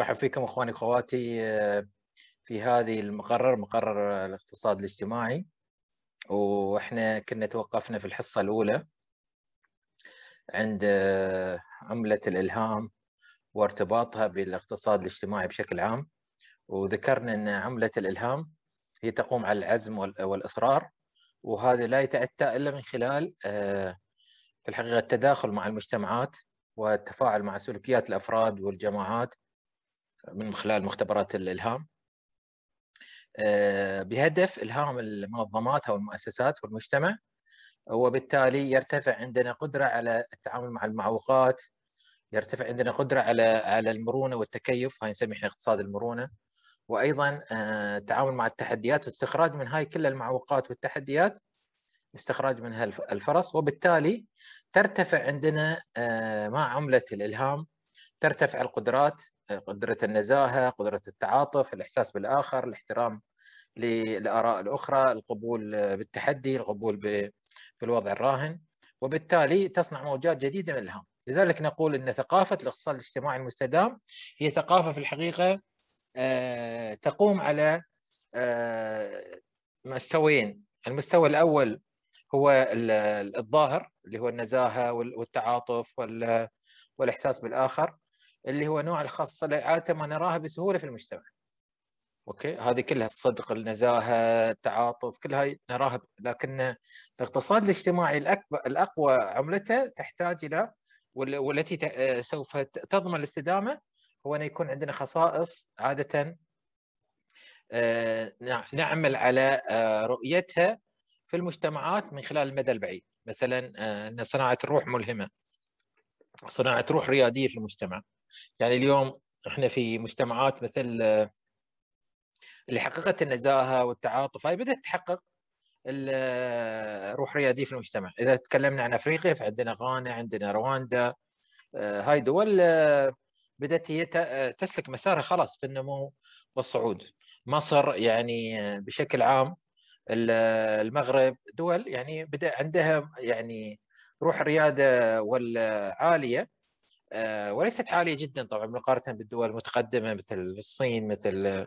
رحب فيكم اخواني واخواتي آه، في هذه المقرر مقرر الاقتصاد الاجتماعي واحنا كنا توقفنا في الحصه الاولى عند آه، عمله الالهام وارتباطها بالاقتصاد الاجتماعي بشكل عام وذكرنا ان عمله الالهام هي تقوم على العزم والاصرار وهذا لا يتاتى الا من خلال آه، في الحقيقه التداخل مع المجتمعات والتفاعل مع سلوكيات الافراد والجماعات من خلال مختبرات الالهام آه، بهدف الهام المنظمات او المؤسسات والمجتمع وبالتالي يرتفع عندنا قدره على التعامل مع المعوقات يرتفع عندنا قدره على على المرونه والتكيف هاي نسميه احنا اقتصاد المرونه وايضا آه، التعامل مع التحديات واستخراج من هاي كل المعوقات والتحديات استخراج منها الفرص وبالتالي ترتفع عندنا آه، مع عمله الالهام ترتفع القدرات قدرة النزاهة قدرة التعاطف الإحساس بالآخر الاحترام للآراء الأخرى القبول بالتحدي القبول بالوضع الراهن وبالتالي تصنع موجات جديدة من الإلهام لذلك نقول أن ثقافة الاقتصاد الاجتماعي المستدام هي ثقافة في الحقيقة آه، تقوم على آه، مستويين المستوى الأول هو الظاهر اللي هو النزاهة والتعاطف والإحساس بالآخر اللي هو نوع الخاصة عادة ما نراها بسهولة في المجتمع اوكي هذه كلها الصدق النزاهه التعاطف كل هاي نراها لكن الاقتصاد الاجتماعي الأكبر الاقوى عملته تحتاج الى والتي سوف تضمن الاستدامه هو ان يكون عندنا خصائص عاده آه، نعمل على آه، رؤيتها في المجتمعات من خلال المدى البعيد مثلا آه، ان صناعه الروح ملهمه صناعه روح رياديه في المجتمع يعني اليوم احنا في مجتمعات مثل آه، اللي حققت النزاهه والتعاطف هاي بدات تحقق الروح آه، رياديه في المجتمع اذا تكلمنا عن افريقيا فعندنا غانا عندنا رواندا آه، هاي دول بدات هي تسلك مسارها خلاص في النمو والصعود مصر يعني بشكل عام المغرب دول يعني بدا عندها يعني روح الرياده والعاليه آه، وليست عاليه جدا طبعا مقارنه بالدول المتقدمه مثل الصين مثل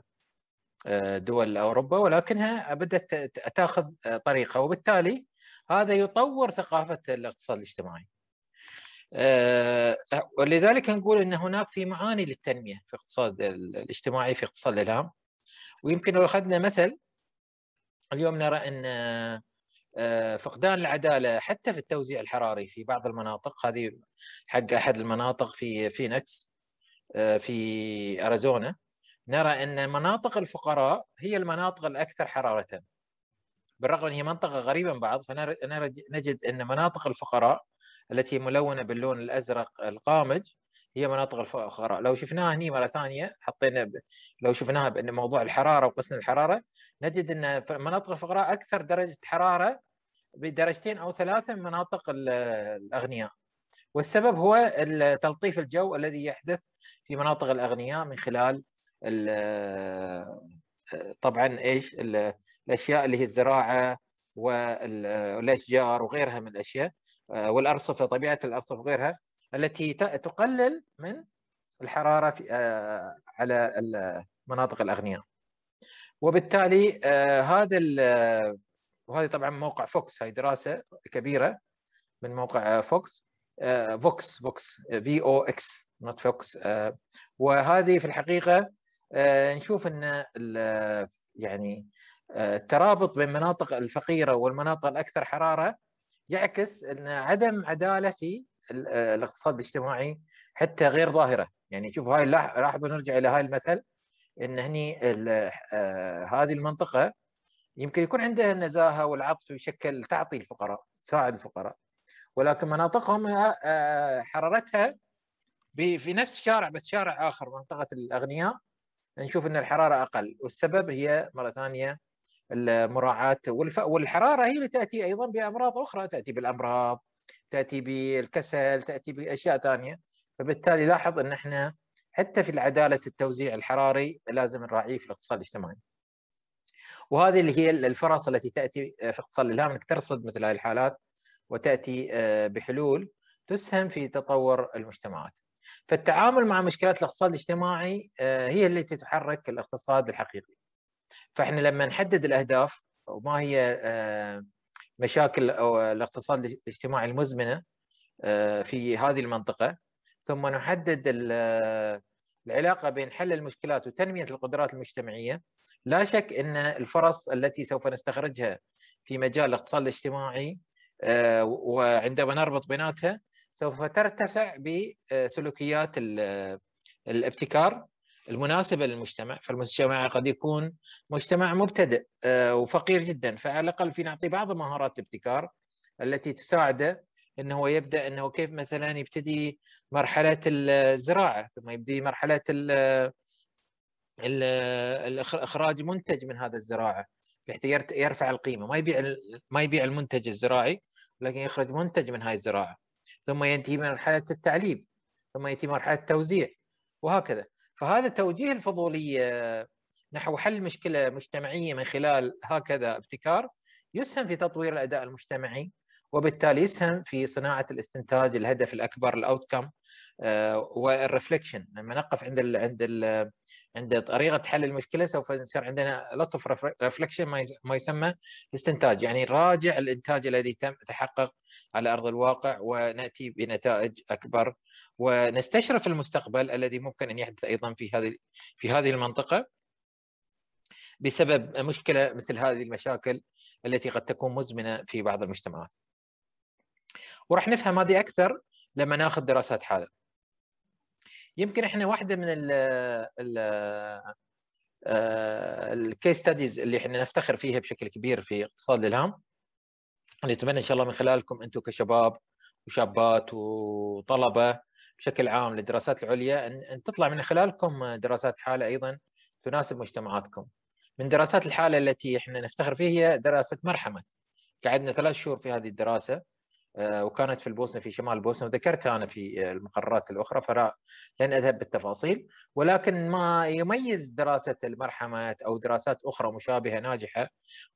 آه، دول اوروبا ولكنها بدات تاخذ آه، طريقه وبالتالي هذا يطور ثقافه الاقتصاد الاجتماعي. ولذلك نقول ان هناك في معاني للتنميه في الاقتصاد الاجتماعي في اقتصاد الالهام ويمكن لو اخذنا مثل اليوم نرى ان آه، فقدان العداله حتى في التوزيع الحراري في بعض المناطق هذه حق احد المناطق في فينيكس آه، في اريزونا نرى ان مناطق الفقراء هي المناطق الاكثر حراره بالرغم ان هي منطقه غريبه من بعض فنجد ان مناطق الفقراء التي ملونه باللون الازرق القامج هي مناطق الفقراء لو شفناها هني مره ثانيه حطينا ب... لو شفناها بان موضوع الحراره وقسم الحراره نجد ان مناطق الفقراء اكثر درجه حراره بدرجتين او ثلاثه من مناطق الاغنياء والسبب هو تلطيف الجو الذي يحدث في مناطق الاغنياء من خلال طبعا ايش الاشياء اللي هي الزراعه والاشجار وغيرها من الاشياء والارصفه طبيعه الارصفه وغيرها التي تقلل من الحرارة في آه، على المناطق الأغنياء وبالتالي آه، هذا آه، وهذه طبعا موقع فوكس هاي دراسة كبيرة من موقع فوكس فوكس فوكس في او اكس نوت فوكس وهذه في الحقيقة نشوف أن يعني الترابط بين المناطق الفقيرة والمناطق الأكثر حرارة يعكس أن عدم عدالة في آه، الاقتصاد الاجتماعي حتى غير ظاهره يعني شوف هاي لاحظوا نرجع الى هاي المثل ان هني آه، هذه المنطقه يمكن يكون عندها النزاهه والعطف يشكل تعطي الفقراء تساعد الفقراء ولكن مناطقهم آه، حرارتها في نفس الشارع بس شارع اخر منطقه الاغنياء نشوف ان الحراره اقل والسبب هي مره ثانيه المراعاه والحراره هي اللي تاتي ايضا بامراض اخرى تاتي بالامراض تاتي بالكسل تاتي باشياء ثانيه فبالتالي لاحظ ان احنا حتى في العداله التوزيع الحراري لازم نراعيه في الاقتصاد الاجتماعي وهذه اللي هي الفرص التي تاتي في اقتصاد الالهام انك ترصد مثل هذه الحالات وتاتي آه، بحلول تسهم في تطور المجتمعات. فالتعامل مع مشكلات الاقتصاد الاجتماعي آه، هي التي تحرك الاقتصاد الحقيقي. فاحنا لما نحدد الاهداف وما هي آه، مشاكل أو الاقتصاد الاجتماعي المزمنه آه، في هذه المنطقه ثم نحدد آه، العلاقه بين حل المشكلات وتنميه القدرات المجتمعيه لا شك ان الفرص التي سوف نستخرجها في مجال الاقتصاد الاجتماعي آه، وعندما نربط بيناتها سوف ترتفع بسلوكيات الابتكار المناسبه للمجتمع فالمجتمع قد يكون مجتمع مبتدئ آه، وفقير جدا فعلى الاقل في نعطي بعض مهارات الابتكار التي تساعده انه هو يبدا انه كيف مثلا يبتدي مرحله الزراعه ثم يبدي مرحله اخراج منتج من هذا الزراعه بحيث يرفع القيمه ما يبيع ما يبيع المنتج الزراعي لكن يخرج منتج من هاي الزراعه ثم ينتهي من مرحله التعليم ثم ياتي مرحله التوزيع وهكذا فهذا توجيه الفضوليه نحو حل مشكله مجتمعيه من خلال هكذا ابتكار يسهم في تطوير الاداء المجتمعي وبالتالي يسهم في صناعه الاستنتاج الهدف الاكبر الاوتكم آه، والرفلكشن لما نقف عند الـ عند الـ عند طريقه حل المشكله سوف يصير عندنا لوت اوف ريفلكشن ما يسمى استنتاج يعني نراجع الانتاج الذي تم تحقق على ارض الواقع وناتي بنتائج اكبر ونستشرف المستقبل الذي ممكن ان يحدث ايضا في هذه في هذه المنطقه بسبب مشكله مثل هذه المشاكل التي قد تكون مزمنه في بعض المجتمعات. وراح نفهم هذه اكثر لما ناخذ دراسات حاله يمكن احنا واحده من ال ال الكيس ستاديز اللي احنا نفتخر فيها بشكل كبير في اقتصاد الالهام نتمنى ان شاء الله من خلالكم انتم كشباب وشابات وطلبه بشكل عام للدراسات العليا ان تطلع من خلالكم دراسات حاله ايضا تناسب مجتمعاتكم. من دراسات الحاله التي احنا نفتخر فيها هي دراسه مرحمه. قعدنا ثلاث شهور في هذه الدراسه آه، وكانت في البوسنه في شمال البوسنه وذكرتها انا في آه، المقررات الاخرى فلا لن اذهب بالتفاصيل ولكن ما يميز دراسه المرحمه او دراسات اخرى مشابهه ناجحه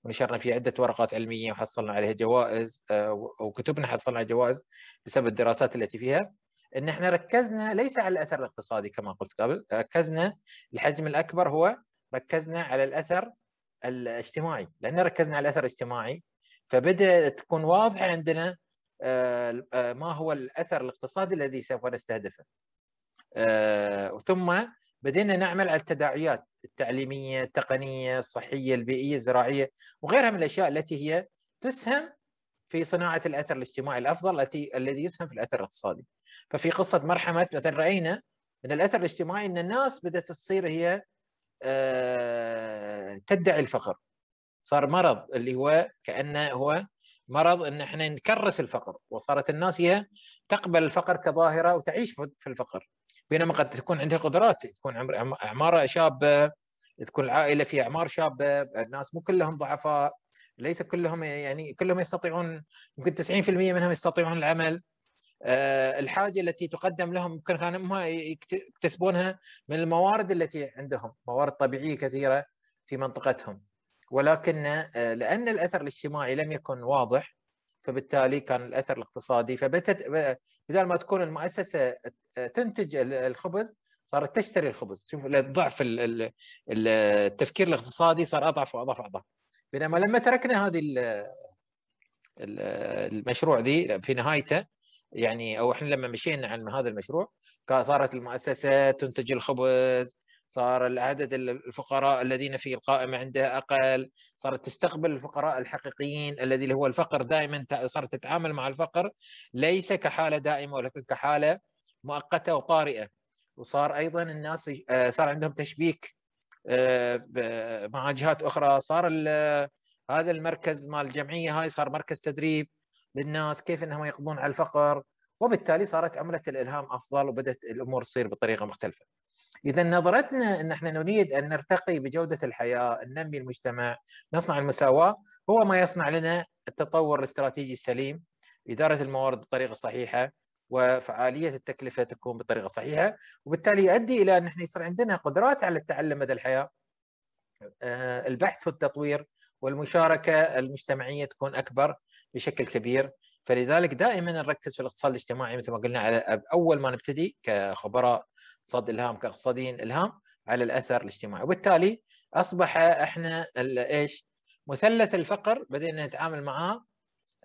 ونشرنا في عده ورقات علميه وحصلنا عليها جوائز آه، وكتبنا حصلنا على جوائز بسبب الدراسات التي فيها ان احنا ركزنا ليس على الاثر الاقتصادي كما قلت قبل ركزنا الحجم الاكبر هو ركزنا على الاثر الاجتماعي لان ركزنا على الاثر الاجتماعي فبدا تكون واضحه عندنا آه، آه، ما هو الاثر الاقتصادي الذي سوف نستهدفه آه، ثم بدينا نعمل على التداعيات التعليميه التقنيه الصحيه البيئيه الزراعيه وغيرها من الاشياء التي هي تسهم في صناعه الاثر الاجتماعي الافضل التي الذي يسهم في الاثر الاقتصادي ففي قصه مرحمه مثلا راينا من الاثر الاجتماعي ان الناس بدات تصير هي تدعي الفقر صار مرض اللي هو كانه هو مرض ان احنا نكرس الفقر وصارت الناس هي تقبل الفقر كظاهره وتعيش في الفقر بينما قد تكون عندها قدرات تكون اعمارها شابه تكون العائله في اعمار شابه الناس مو كلهم ضعفاء ليس كلهم يعني كلهم يستطيعون يمكن 90% منهم يستطيعون العمل آه، الحاجه التي تقدم لهم يمكن كانوا يكتسبونها من الموارد التي عندهم موارد طبيعيه كثيره في منطقتهم ولكن آه، لان الاثر الاجتماعي لم يكن واضح فبالتالي كان الاثر الاقتصادي فبتت بدل ما تكون المؤسسه تنتج الخبز صارت تشتري الخبز شوف ضعف التفكير الاقتصادي صار اضعف واضعف واضعف بينما لما تركنا هذه المشروع دي في نهايته يعني او احنا لما مشينا عن هذا المشروع صارت المؤسسه تنتج الخبز صار عدد الفقراء الذين في القائمة عندها أقل صارت تستقبل الفقراء الحقيقيين الذي هو الفقر دائما صارت تتعامل مع الفقر ليس كحالة دائمة ولكن كحالة مؤقتة وطارئة وصار أيضا الناس آه، صار عندهم تشبيك آه، مع جهات أخرى صار هذا المركز مال الجمعية هاي صار مركز تدريب للناس كيف أنهم يقضون على الفقر وبالتالي صارت عمله الالهام افضل وبدات الامور تصير بطريقه مختلفه. اذا نظرتنا ان احنا نريد ان نرتقي بجوده الحياه، ننمي المجتمع، نصنع المساواه، هو ما يصنع لنا التطور الاستراتيجي السليم، اداره الموارد بطريقة صحيحة وفعاليه التكلفه تكون بطريقة صحيحة وبالتالي يؤدي الى ان احنا يصير عندنا قدرات على التعلم مدى الحياه. آه، البحث والتطوير والمشاركه المجتمعيه تكون اكبر بشكل كبير، فلذلك دائما نركز في الاقتصاد الاجتماعي مثل ما قلنا على اول ما نبتدي كخبراء اقتصاد الهام كاقتصاديين الهام على الاثر الاجتماعي وبالتالي اصبح احنا ايش مثلث الفقر بدينا نتعامل معاه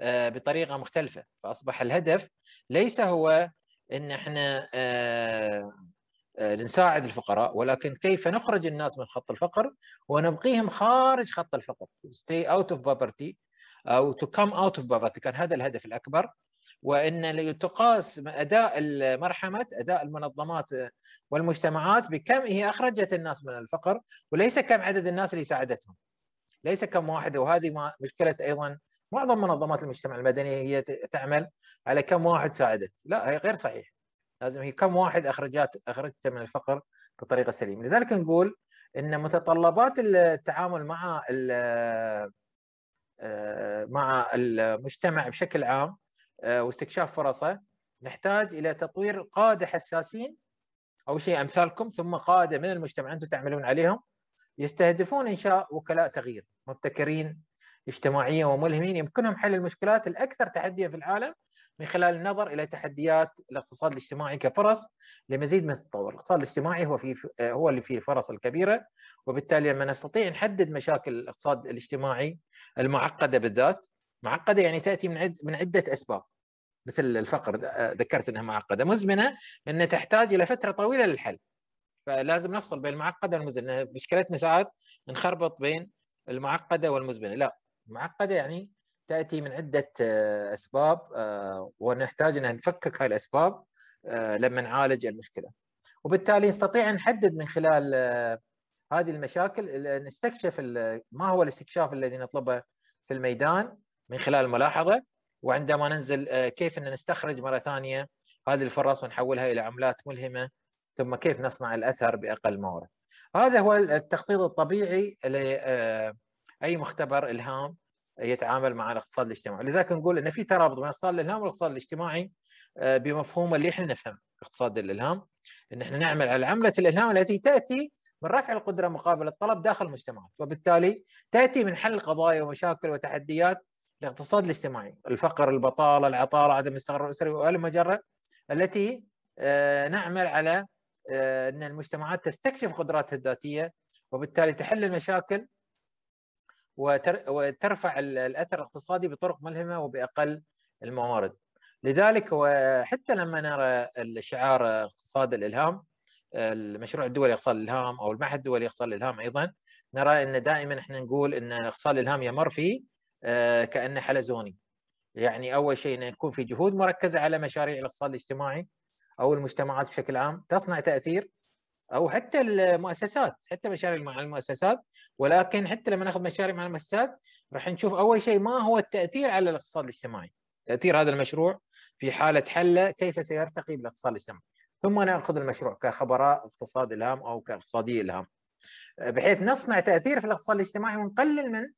آه، بطريقه مختلفه فاصبح الهدف ليس هو ان احنا آه، آه، نساعد الفقراء ولكن كيف نخرج الناس من خط الفقر ونبقيهم خارج خط الفقر stay out of poverty او تو كم اوت اوف بافاتي كان هذا الهدف الاكبر وان تقاس اداء المرحمه اداء المنظمات والمجتمعات بكم هي اخرجت الناس من الفقر وليس كم عدد الناس اللي ساعدتهم ليس كم واحد وهذه مشكله ايضا معظم منظمات المجتمع المدني هي تعمل على كم واحد ساعدت لا هي غير صحيح لازم هي كم واحد اخرجت اخرجته من الفقر بطريقه سليمه لذلك نقول ان متطلبات التعامل مع آه، مع المجتمع بشكل عام آه، واستكشاف فرصه نحتاج الى تطوير قاده حساسين او شيء امثالكم ثم قاده من المجتمع انتم تعملون عليهم يستهدفون انشاء وكلاء تغيير مبتكرين اجتماعيا وملهمين يمكنهم حل المشكلات الاكثر تحديا في العالم من خلال النظر الى تحديات الاقتصاد الاجتماعي كفرص لمزيد من التطور، الاقتصاد الاجتماعي هو في هو اللي فيه الفرص الكبيره وبالتالي لما نستطيع نحدد مشاكل الاقتصاد الاجتماعي المعقده بالذات، معقده يعني تاتي من عد من عده اسباب مثل الفقر ذكرت انها معقده، مزمنه ان تحتاج الى فتره طويله للحل. فلازم نفصل بين المعقده والمزمنه، مشكلتنا ساعات نخربط بين المعقده والمزمنه، لا المعقده يعني تاتي من عده آه، اسباب آه، ونحتاج ان نفكك هاي الاسباب آه، لما نعالج المشكله وبالتالي نستطيع ان نحدد من خلال هذه المشاكل نستكشف ما هو الاستكشاف الذي نطلبه في الميدان من خلال الملاحظه وعندما ننزل كيف ان نستخرج مره ثانيه هذه الفرص ونحولها الى عملات ملهمه ثم كيف نصنع الاثر باقل موارد هذا هو التخطيط الطبيعي لاي مختبر الهام يتعامل مع الاقتصاد الاجتماعي لذلك نقول ان في ترابط بين اقتصاد الالهام والاقتصاد الاجتماعي آه، بمفهوم اللي احنا نفهم اقتصاد الالهام ان احنا نعمل على عمله الالهام التي تاتي من رفع القدره مقابل الطلب داخل المجتمعات وبالتالي تاتي من حل قضايا ومشاكل وتحديات الاقتصاد الاجتماعي الفقر البطاله العطاله عدم الاستقرار الاسري والمجره التي آه، نعمل على آه، ان المجتمعات تستكشف قدراتها الذاتيه وبالتالي تحل المشاكل وترفع الاثر الاقتصادي بطرق ملهمه وباقل الموارد. لذلك وحتى لما نرى الشعار اقتصاد الالهام المشروع الدولي اقتصاد الالهام او المعهد الدولي اقتصاد الالهام ايضا نرى ان دائما احنا نقول ان اقتصاد الالهام يمر في كانه حلزوني. يعني اول شيء انه يكون في جهود مركزه على مشاريع الاقتصاد الاجتماعي او المجتمعات بشكل عام تصنع تاثير او حتى المؤسسات حتى مشاريع مع المؤسسات ولكن حتى لما ناخذ مشاريع مع المؤسسات راح نشوف اول شيء ما هو التاثير على الاقتصاد الاجتماعي تاثير هذا المشروع في حاله حله كيف سيرتقي بالاقتصاد الاجتماعي ثم ناخذ المشروع كخبراء اقتصاد الهام او كاقتصادي الهام بحيث نصنع تاثير في الاقتصاد الاجتماعي ونقلل من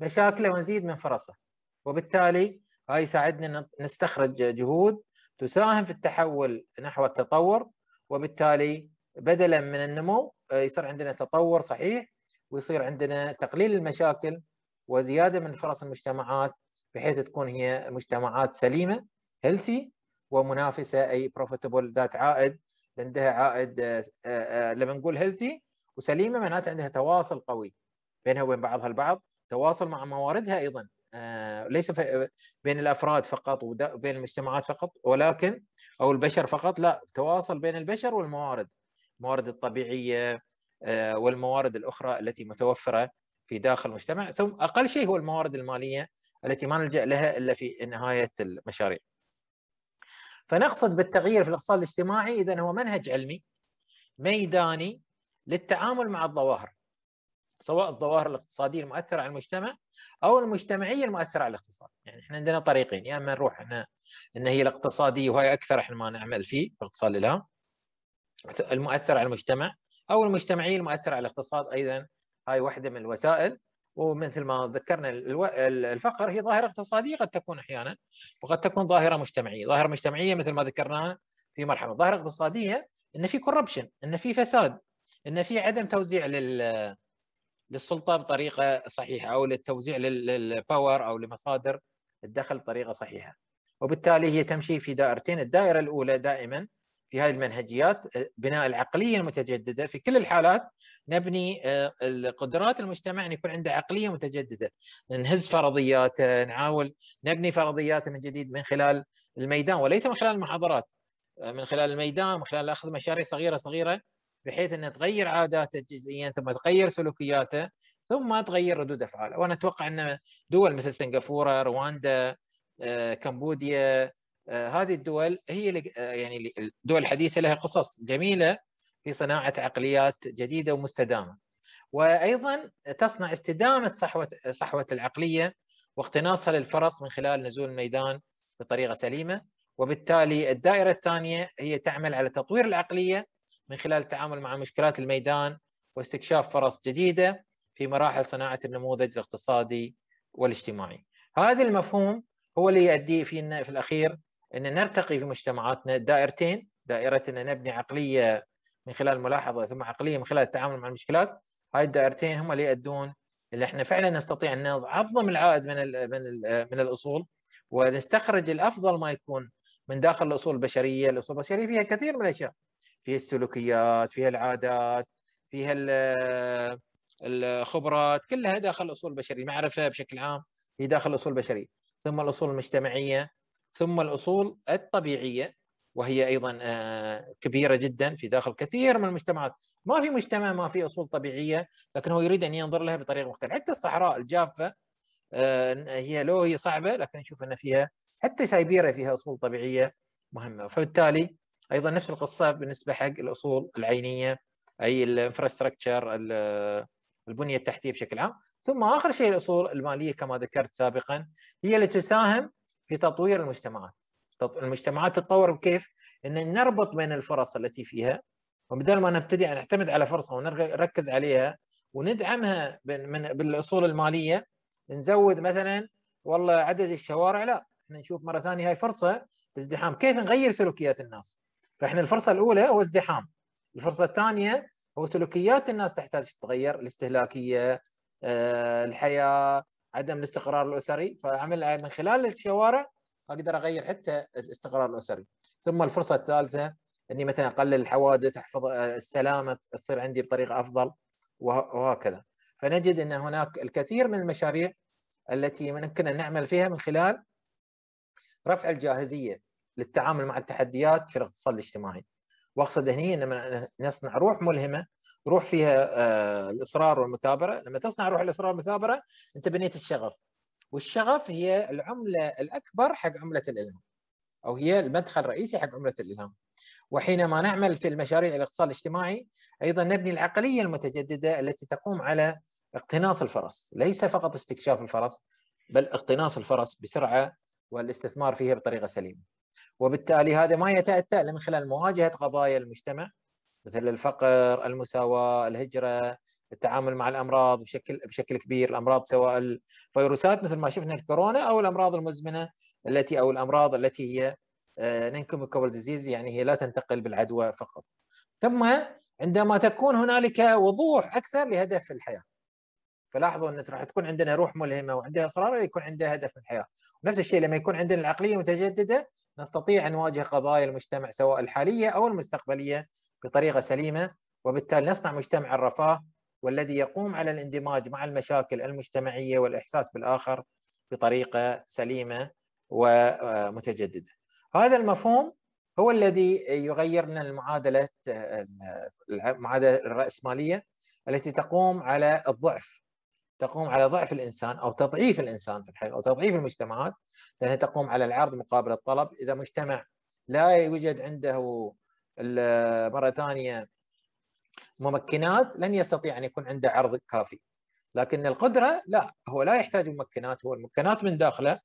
مشاكله ونزيد من فرصه وبالتالي هاي يساعدنا نستخرج جهود تساهم في التحول نحو التطور وبالتالي بدلا من النمو آه، يصير عندنا تطور صحيح ويصير عندنا تقليل المشاكل وزياده من فرص المجتمعات بحيث تكون هي مجتمعات سليمه هيلثي ومنافسه اي بروفيتبل ذات عائد عندها عائد آه، آه، لما نقول هيلثي وسليمه معناته عندها تواصل قوي بينها وبين بعضها البعض تواصل مع مواردها ايضا ليس بين الافراد فقط وبين المجتمعات فقط ولكن او البشر فقط لا تواصل بين البشر والموارد الموارد الطبيعيه آه، والموارد الاخرى التي متوفره في داخل المجتمع ثم اقل شيء هو الموارد الماليه التي ما نلجا لها الا في نهايه المشاريع. فنقصد بالتغيير في الاقتصاد الاجتماعي اذا هو منهج علمي ميداني للتعامل مع الظواهر سواء الظواهر الاقتصاديه المؤثره على المجتمع او المجتمعيه المؤثره على الاقتصاد، يعني احنا عندنا طريقين يا اما نروح ان هي الاقتصاديه وهي اكثر احنا ما نعمل فيه في الاقتصاد الالهام المؤثر على المجتمع او المجتمعي المؤثر على الاقتصاد ايضا هاي واحده من الوسائل ومثل ما ذكرنا الفقر هي ظاهره اقتصاديه قد تكون احيانا وقد تكون ظاهره مجتمعيه، ظاهره مجتمعيه مثل ما ذكرناها في مرحله، ظاهره اقتصاديه ان في كوربشن، ان في فساد، ان في عدم توزيع لل للسلطه بطريقه صحيحه او للتوزيع للباور او لمصادر الدخل بطريقه صحيحه. وبالتالي هي تمشي في دائرتين، الدائره الاولى دائما في هذه المنهجيات آه، بناء العقليه المتجدده في كل الحالات نبني آه، قدرات المجتمع ان يكون عنده عقليه متجدده نهز فرضياته نحاول نبني فرضياته من جديد من خلال الميدان وليس من خلال المحاضرات آه، من خلال الميدان من خلال اخذ مشاريع صغيره صغيره بحيث انه تغير عاداته جزئيا ثم تغير سلوكياته ثم تغير ردود افعاله وانا اتوقع ان دول مثل سنغافوره رواندا كمبوديا آه، هذه الدول هي آه، يعني الدول الحديثه لها قصص جميله في صناعه عقليات جديده ومستدامه. وايضا تصنع استدامه صحوه صحوه العقليه واقتناصها للفرص من خلال نزول الميدان بطريقه سليمه وبالتالي الدائره الثانيه هي تعمل على تطوير العقليه من خلال التعامل مع مشكلات الميدان واستكشاف فرص جديده في مراحل صناعه النموذج الاقتصادي والاجتماعي. هذا المفهوم هو اللي يؤدي فينا في الاخير ان نرتقي في مجتمعاتنا دائرتين دائره ان نبني عقليه من خلال الملاحظه ثم عقليه من خلال التعامل مع المشكلات هاي الدائرتين هم اللي يؤدون اللي احنا فعلا نستطيع ان نعظم العائد من الـ من الـ من الاصول ونستخرج الافضل ما يكون من داخل الاصول البشريه، الاصول البشريه فيها كثير من الاشياء فيها السلوكيات، فيها العادات، فيها الخبرات، كلها داخل الاصول البشريه، المعرفه بشكل عام هي داخل الاصول البشريه، ثم الاصول المجتمعيه ثم الأصول الطبيعية وهي أيضا آه، كبيرة جدا في داخل كثير من المجتمعات ما في مجتمع ما في أصول طبيعية لكن هو يريد أن ينظر لها بطريقة مختلفة حتى الصحراء الجافة آه، هي لو هي صعبة لكن نشوف أن فيها حتى سيبيريا فيها أصول طبيعية مهمة فبالتالي أيضا نفس القصة بالنسبة حق الأصول العينية أي الانفراستراكشر البنية التحتية بشكل عام ثم آخر شيء الأصول المالية كما ذكرت سابقا هي اللي تساهم في تطوير المجتمعات المجتمعات تتطور بكيف؟ ان نربط بين الفرص التي فيها وبدل ما نبتدي نعتمد على فرصه ونركز عليها وندعمها بالاصول الماليه نزود مثلا والله عدد الشوارع لا احنا نشوف مره ثانيه هاي فرصه ازدحام كيف نغير سلوكيات الناس فاحنا الفرصه الاولى هو ازدحام الفرصه الثانيه هو سلوكيات الناس تحتاج تتغير الاستهلاكيه آه، الحياه عدم الاستقرار الاسري فاعمل آه، من خلال الشوارع اقدر اغير حتى الاستقرار الاسري ثم الفرصه الثالثه اني مثلا اقلل الحوادث احفظ آه، السلامه تصير عندي بطريقه افضل وهكذا فنجد ان هناك الكثير من المشاريع التي يمكن ان نعمل فيها من خلال رفع الجاهزيه للتعامل مع التحديات في الاقتصاد الاجتماعي واقصد هني ان نصنع روح ملهمه روح فيها آه، الاصرار والمثابره لما تصنع روح الاصرار والمثابره انت بنيت الشغف والشغف هي العمله الاكبر حق عمله الالهام او هي المدخل الرئيسي حق عمله الالهام وحينما نعمل في المشاريع الاقتصاد الاجتماعي ايضا نبني العقليه المتجدده التي تقوم على اقتناص الفرص ليس فقط استكشاف الفرص بل اقتناص الفرص بسرعه والاستثمار فيها بطريقه سليمه وبالتالي هذا ما يتأتى الا من خلال مواجهة قضايا المجتمع مثل الفقر، المساواة، الهجرة، التعامل مع الامراض بشكل بشكل كبير، الامراض سواء الفيروسات مثل ما شفنا في كورونا او الامراض المزمنه التي او الامراض التي هي ننكمكبل آه، ديزيز يعني هي لا تنتقل بالعدوى فقط. ثم عندما تكون هنالك وضوح اكثر لهدف الحياه. فلاحظوا ان راح تكون عندنا روح ملهمه وعندها اصرار يكون عندها هدف من الحياه. ونفس الشيء لما يكون عندنا العقليه متجدده نستطيع أن نواجه قضايا المجتمع سواء الحالية أو المستقبلية بطريقة سليمة وبالتالي نصنع مجتمع الرفاه والذي يقوم على الاندماج مع المشاكل المجتمعية والإحساس بالآخر بطريقة سليمة ومتجددة هذا المفهوم هو الذي يغير لنا المعادلة المعادلة الرأسمالية التي تقوم على الضعف تقوم على ضعف الانسان او تضعيف الانسان في الحقيقه او تضعيف المجتمعات لانها تقوم على العرض مقابل الطلب اذا مجتمع لا يوجد عنده مره ثانيه ممكنات لن يستطيع ان يكون عنده عرض كافي لكن القدره لا هو لا يحتاج ممكنات هو الممكنات من داخله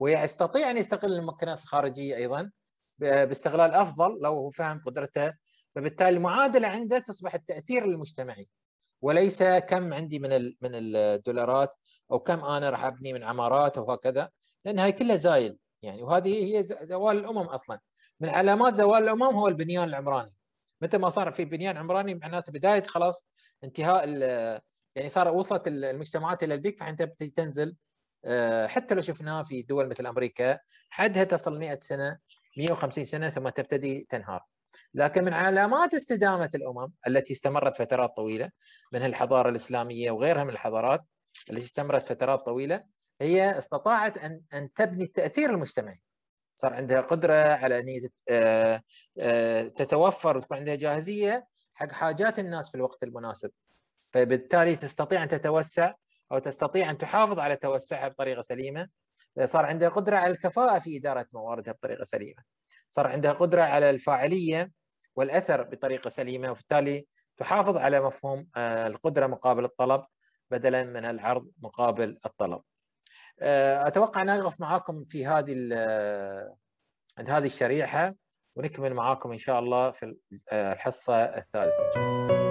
ويستطيع ان يستغل الممكنات الخارجيه ايضا باستغلال افضل لو هو فهم قدرته فبالتالي المعادله عنده تصبح التاثير المجتمعي وليس كم عندي من من الدولارات او كم انا راح ابني من عمارات وهكذا لان هاي كلها زايل يعني وهذه هي زوال الامم اصلا من علامات زوال الامم هو البنيان العمراني متى ما صار في بنيان عمراني معناته بدايه خلاص انتهاء يعني صار وصلت المجتمعات الى البيك فانت تنزل آه، حتى لو شفناها في دول مثل امريكا حدها تصل 100 سنه 150 سنه ثم تبتدي تنهار لكن من علامات استدامة الأمم التي استمرت فترات طويلة من الحضارة الإسلامية وغيرها من الحضارات التي استمرت فترات طويلة هي استطاعت أن أن تبني التأثير المجتمعي صار عندها قدرة على أن آه، آه، تتوفر وتكون عندها جاهزية حق حاجات الناس في الوقت المناسب فبالتالي تستطيع أن تتوسع أو تستطيع أن تحافظ على توسعها بطريقة سليمة صار عندها قدرة على الكفاءة في إدارة مواردها بطريقة سليمة صار عندها قدرة على الفاعلية والأثر بطريقة سليمة وبالتالي تحافظ على مفهوم آه، القدرة مقابل الطلب بدلا من العرض مقابل الطلب آه، أتوقع أن أقف معاكم في هذه آه، عند هذه الشريحة ونكمل معاكم إن شاء الله في الحصة الثالثة